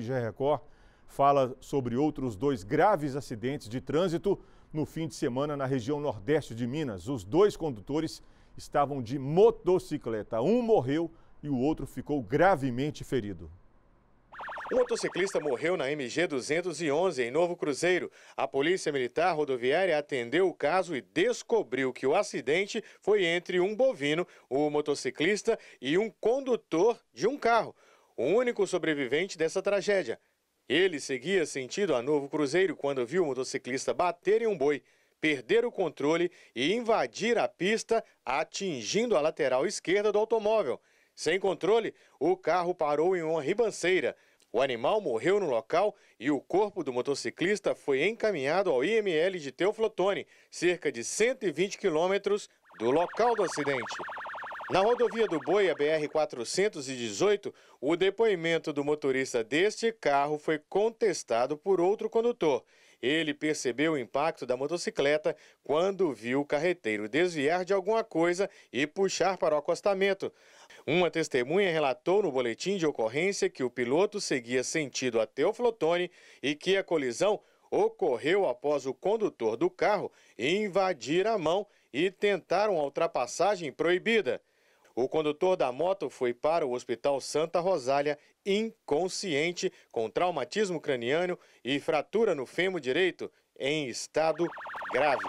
Gé Record fala sobre outros dois graves acidentes de trânsito no fim de semana na região nordeste de Minas. Os dois condutores estavam de motocicleta. Um morreu e o outro ficou gravemente ferido. O motociclista morreu na MG 211 em Novo Cruzeiro. A Polícia Militar Rodoviária atendeu o caso e descobriu que o acidente foi entre um bovino, o motociclista, e um condutor de um carro o único sobrevivente dessa tragédia. Ele seguia sentido a Novo Cruzeiro quando viu o motociclista bater em um boi, perder o controle e invadir a pista, atingindo a lateral esquerda do automóvel. Sem controle, o carro parou em uma ribanceira. O animal morreu no local e o corpo do motociclista foi encaminhado ao IML de Teoflotone, cerca de 120 quilômetros do local do acidente. Na rodovia do Boi, a BR-418, o depoimento do motorista deste carro foi contestado por outro condutor. Ele percebeu o impacto da motocicleta quando viu o carreteiro desviar de alguma coisa e puxar para o acostamento. Uma testemunha relatou no boletim de ocorrência que o piloto seguia sentido até o Flotone e que a colisão ocorreu após o condutor do carro invadir a mão e tentar uma ultrapassagem proibida. O condutor da moto foi para o Hospital Santa Rosália inconsciente, com traumatismo craniano e fratura no fêmur direito em estado grave.